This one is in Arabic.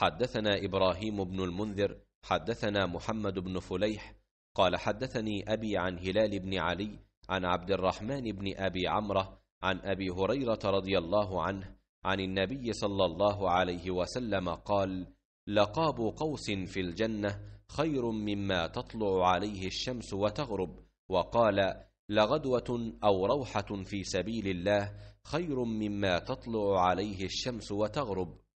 حدثنا ابراهيم بن المنذر حدثنا محمد بن فليح قال حدثني ابي عن هلال بن علي عن عبد الرحمن بن ابي عمره عن ابي هريره رضي الله عنه عن النبي صلى الله عليه وسلم قال لقاب قوس في الجنه خير مما تطلع عليه الشمس وتغرب وقال لغدوه او روحه في سبيل الله خير مما تطلع عليه الشمس وتغرب